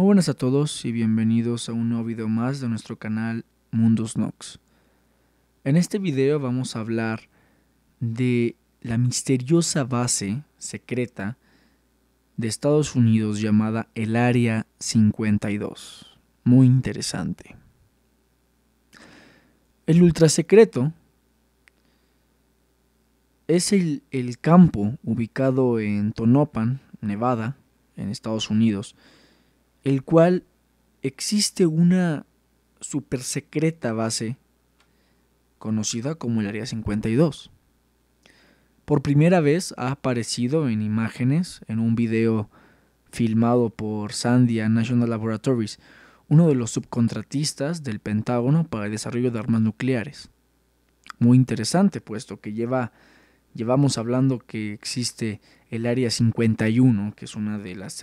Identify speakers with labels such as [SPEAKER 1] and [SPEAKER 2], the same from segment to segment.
[SPEAKER 1] Muy buenas a todos y bienvenidos a un nuevo video más de nuestro canal Mundos Nox. En este video vamos a hablar de la misteriosa base secreta de Estados Unidos llamada el Área 52. Muy interesante. El ultrasecreto es el, el campo ubicado en Tonopan, Nevada, en Estados Unidos, el cual existe una supersecreta base conocida como el Área 52. Por primera vez ha aparecido en imágenes en un video filmado por Sandia National Laboratories, uno de los subcontratistas del Pentágono para el desarrollo de armas nucleares. Muy interesante, puesto que lleva, llevamos hablando que existe el Área 51, que es una de las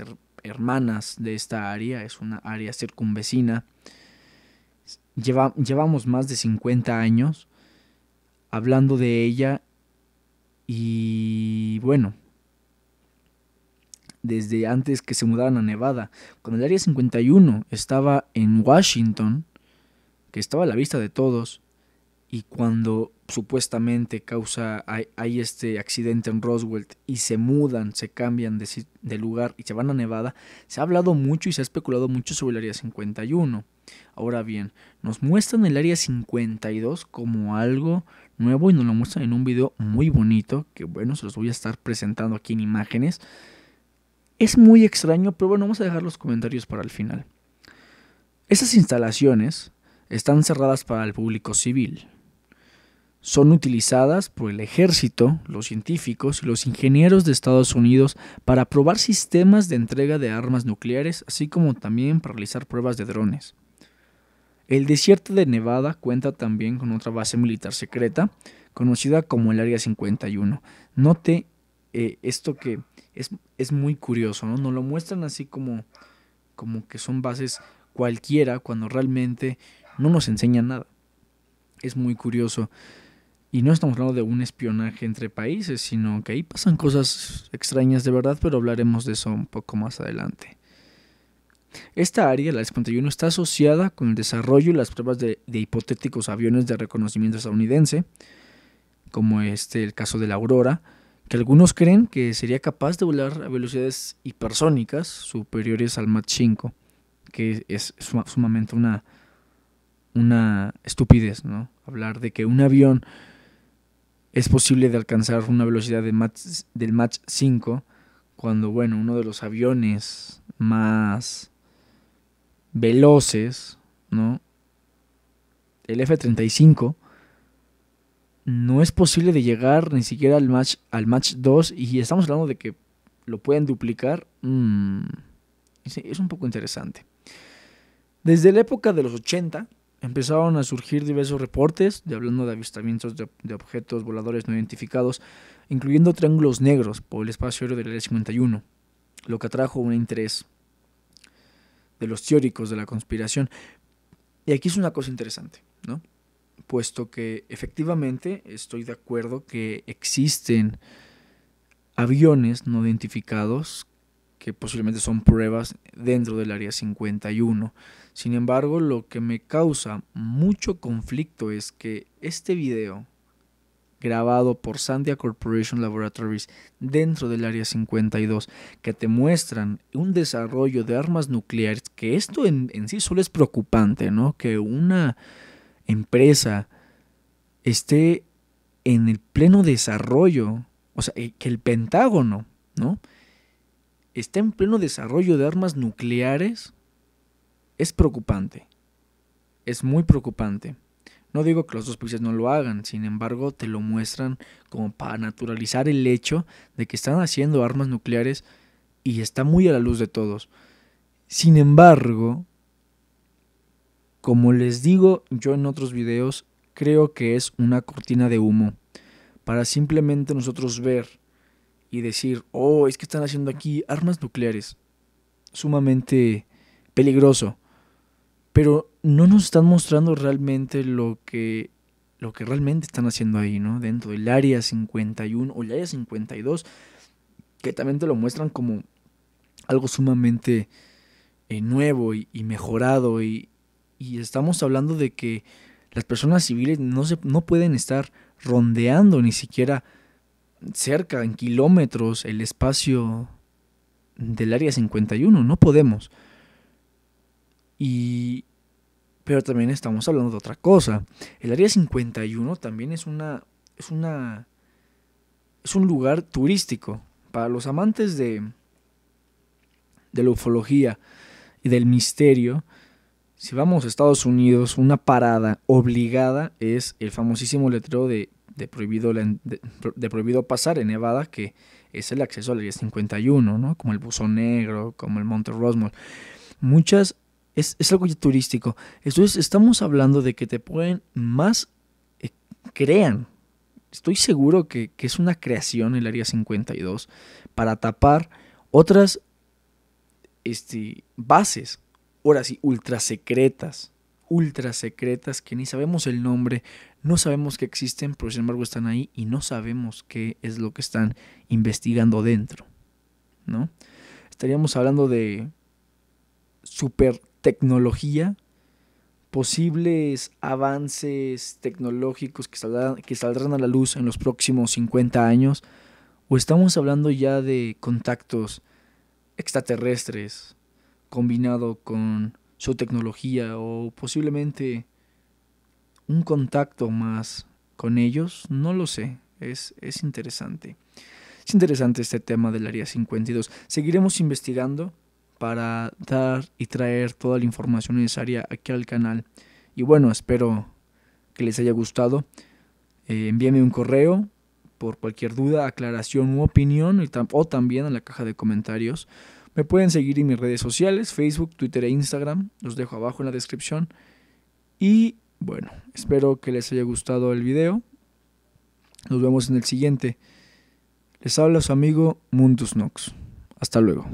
[SPEAKER 1] hermanas de esta área, es una área circunvecina. llevamos más de 50 años hablando de ella y bueno, desde antes que se mudaran a Nevada, cuando el Área 51 estaba en Washington, que estaba a la vista de todos, y cuando supuestamente causa, hay, este accidente en Roswell y se mudan, se cambian de, de, lugar y se van a Nevada, se ha hablado mucho y se ha especulado mucho sobre el Área 51. Ahora bien, nos muestran el Área 52 como algo nuevo y nos lo muestran en un video muy bonito, que bueno, se los voy a estar presentando aquí en imágenes. Es muy extraño, pero bueno, vamos a dejar los comentarios para el final. Esas instalaciones están cerradas para el público civil, son utilizadas por el ejército, los científicos y los ingenieros de Estados Unidos para probar sistemas de entrega de armas nucleares, así como también para realizar pruebas de drones. El desierto de Nevada cuenta también con otra base militar secreta, conocida como el Área 51. Note eh, esto que es, es, muy curioso, ¿no? Nos lo muestran así como, como que son bases cualquiera, cuando realmente no nos enseñan nada. Es muy curioso. Y no estamos hablando de un espionaje entre países, sino que ahí pasan cosas extrañas de verdad, pero hablaremos de eso un poco más adelante. Esta área, la 51, está asociada con el desarrollo y las pruebas de, hipotéticos aviones de reconocimiento estadounidense, como este el caso de la Aurora, que algunos creen que sería capaz de volar a velocidades hipersónicas superiores al Mach 5, que es sumamente una, una estupidez, ¿no? Hablar de que un avión es posible de alcanzar una velocidad del Mach 5 cuando, bueno, uno de los aviones más veloces, ¿no? El F-35 no es posible de llegar ni siquiera al match, al 2 y estamos hablando de que lo pueden duplicar. Mm, es un poco interesante. Desde la época de los 80, empezaron a surgir diversos reportes de hablando de avistamientos de, objetos voladores no identificados, incluyendo triángulos negros por el espacio aéreo del área 51, lo que atrajo un interés de los teóricos de la conspiración. Y aquí es una cosa interesante, ¿no? Puesto que efectivamente estoy de acuerdo que existen aviones no identificados que posiblemente son pruebas dentro del área 51. Sin embargo, lo que me causa mucho conflicto es que este video grabado por Sandia Corporation Laboratories dentro del área 52 que te muestran un desarrollo de armas nucleares que esto en, en sí solo es preocupante, ¿no? Que una empresa esté en el pleno desarrollo, o sea, eh, que el Pentágono, ¿no? está en pleno desarrollo de armas nucleares es preocupante. Es muy preocupante. No digo que los dos países no lo hagan, sin embargo te lo muestran como para naturalizar el hecho de que están haciendo armas nucleares y está muy a la luz de todos. Sin embargo, como les digo yo en otros videos, creo que es una cortina de humo para simplemente nosotros ver y decir, oh, es que están haciendo aquí armas nucleares. Sumamente peligroso. Pero no nos están mostrando realmente lo que, lo que realmente están haciendo ahí, ¿no? Dentro del área 51 o el área 52, que también te lo muestran como algo sumamente eh, nuevo y, mejorado. Y, y, estamos hablando de que las personas civiles no, se, no pueden estar rondeando ni siquiera cerca, en kilómetros, el espacio del área 51. No podemos. Y. Pero también estamos hablando de otra cosa. El área 51 también es una. Es una. Es un lugar turístico. Para los amantes de. De la ufología y del misterio. Si vamos a Estados Unidos, una parada obligada es el famosísimo letrero de de prohibido, prohibido pasar en Nevada, que es el acceso al Área 51, ¿no? Como el Buzón Negro, como el Monte Roswell. Muchas, es, algo turístico. Entonces estamos hablando de que te pueden más, eh, crean, estoy seguro que, es una creación el Área 52 para tapar otras este, bases, ahora sí, ultra secretas ultra secretas que ni sabemos el nombre, no sabemos que existen, pero sin embargo están ahí y no sabemos qué es lo que están investigando dentro, ¿no? Estaríamos hablando de super tecnología, posibles avances tecnológicos que saldrán, que saldrán a la luz en los próximos 50 años, o estamos hablando ya de contactos extraterrestres combinado con su tecnología o posiblemente un contacto más con ellos, no lo sé, es, es interesante. Es interesante este tema del Área 52. Seguiremos investigando para dar y traer toda la información necesaria aquí al canal. Y bueno, espero que les haya gustado. Eh, envíame un correo por cualquier duda, aclaración u opinión o también en la caja de comentarios. Me pueden seguir en mis redes sociales, Facebook, Twitter e Instagram. Los dejo abajo en la descripción. Y bueno, espero que les haya gustado el video. Nos vemos en el siguiente. Les habla su amigo Mundus Nox. Hasta luego.